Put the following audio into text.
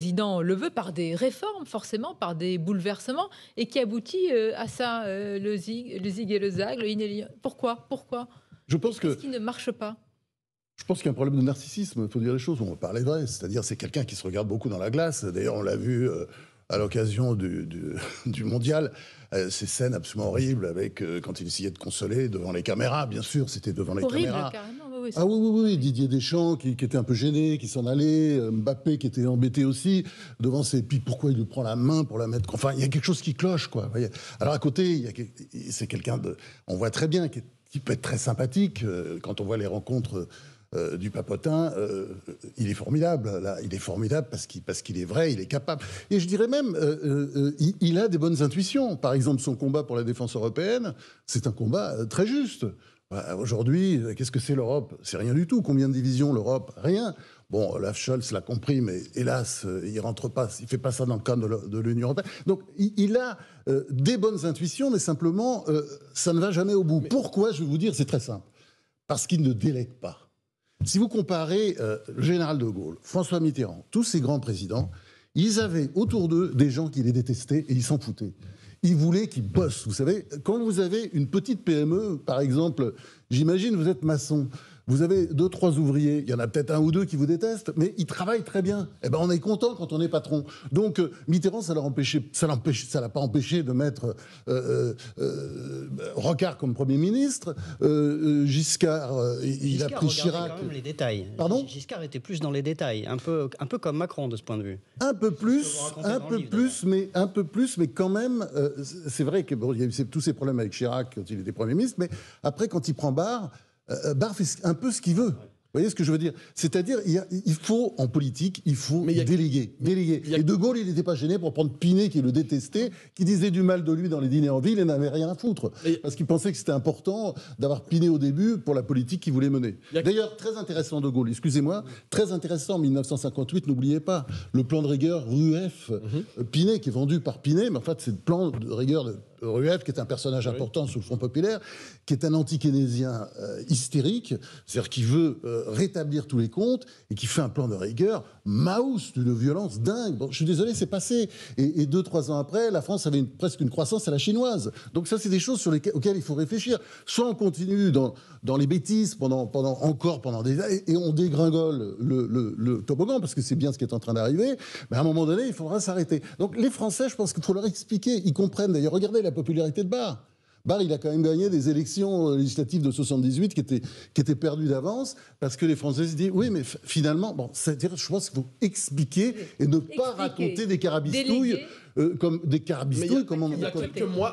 président le veut, par des réformes forcément, par des bouleversements, et qui aboutit euh, à ça, euh, le, zig, le et le zag, le Pourquoi Pourquoi Je pense que... ce qui ne marche pas je pense qu'il y a un problème de narcissisme, il faut dire les choses, on va parler vrai, c'est-à-dire c'est quelqu'un qui se regarde beaucoup dans la glace, d'ailleurs on l'a vu euh, à l'occasion du, du, mondial, ces scènes absolument horribles avec quand il essayait de consoler devant les caméras, bien sûr c'était devant les caméras ah oui, oui, oui, Didier Deschamps qui, était un peu gêné, qui s'en allait, euh, Mbappé qui était embêté aussi, devant ses... Puis pourquoi il lui prend la main pour la mettre... Enfin, il y a quelque chose qui cloche, quoi. Alors à côté, c'est quelqu'un de... On voit très bien qui peut être très sympathique euh, quand on voit les rencontres... Euh, du papotin, euh, il est formidable. Il est formidable parce qu'il, est vrai, il est capable. Et je dirais même, euh, il, a des bonnes intuitions. Par exemple, son combat pour la défense européenne, c'est un combat très juste. Bah, aujourd'hui, qu'est-ce que c'est l'Europe C'est rien du tout. Combien de divisions l'Europe Rien. Bon, Olaf Scholz l'a compris, mais hélas, il rentre pas, il fait pas ça dans le cadre de l'Union européenne. Donc, il a des bonnes intuitions, mais simplement, ça ne va jamais au bout. Pourquoi Je vais vous dire, c'est très simple. Parce qu'il ne délègue pas. Si vous comparez euh, le général de Gaulle, François Mitterrand, tous ces grands présidents, ils avaient autour d'eux des gens qui les détestaient et ils s'en foutaient. Ils voulaient qu'ils bossent. Vous savez, quand vous avez une petite PME, par exemple, j'imagine vous êtes maçon, vous avez deux, trois ouvriers, il y en a peut-être un ou deux qui vous détestent, mais ils travaillent très bien. Eh ben, on est content quand on est patron. Donc, euh, Mitterrand, ça l'a ça l'a pas empêché de mettre euh, euh, euh Rocard comme Premier ministre. Euh, Giscard, il a pris Chirac. Quand même les détails. Pardon Giscard était plus dans les détails, un peu, un peu comme Macron de ce point de vue. Un peu plus, un peu plus, mais un peu plus, mais quand même, c'est vrai qu'il y a eu tous ces problèmes avec Chirac quand il était Premier ministre, mais après, quand il prend barre, euh, euh, Barf un peu ce qu'il veut. Vous voyez ce que je veux dire C'est-à-dire, il faut, en politique, il faut déléguer. déléguer. Et De Gaulle, il n'était pas gêné pour prendre Pinet, qui le détestait, qui disait du mal de lui dans les dîners en ville et n'avait rien à foutre. Parce qu'il pensait que c'était important d'avoir Pinet au début pour la politique qu'il voulait mener. D'ailleurs, très intéressant, De Gaulle, excusez-moi, très intéressant, 1958, n'oubliez pas, le plan de rigueur RUF, mhm. euh, Pinet, qui est vendu par Pinet, mais en fait, c'est le plan de rigueur de Rueff, qui est un personnage important sous le Front populaire, qui est un anti-keynésien euh, hystérique, c'est-à-dire qui veut euh, rétablir tous les comptes et qui fait un plan de rigueur maus d'une violence dingue. Bon, je suis désolé, c'est passé. Et, deux, trois ans après, la France avait une, presque une croissance à la chinoise. Donc ça, c'est des choses sur lesquelles, auxquelles il faut réfléchir. Soit on continue dans, les bêtises pendant, pendant, encore pendant des années et, on dégringole le, le toboggan, parce que c'est bien ce qui est en train d'arriver, mais à un moment donné, il faudra s'arrêter. Donc les Français, je pense qu'il faut leur expliquer, ils comprennent d'ailleurs. Regardez la la popularité de Barr. Barr, il a quand même gagné des élections euh, législatives de 78 qui étaient, qui étaient perdues d'avance parce que les Français se disent oui, mais finalement, bon, c'est-à-dire, je pense qu'il faut expliquer et ne pas raconter des carabistouilles euh, comme des carabistouilles, comme on Il y a quelques mois,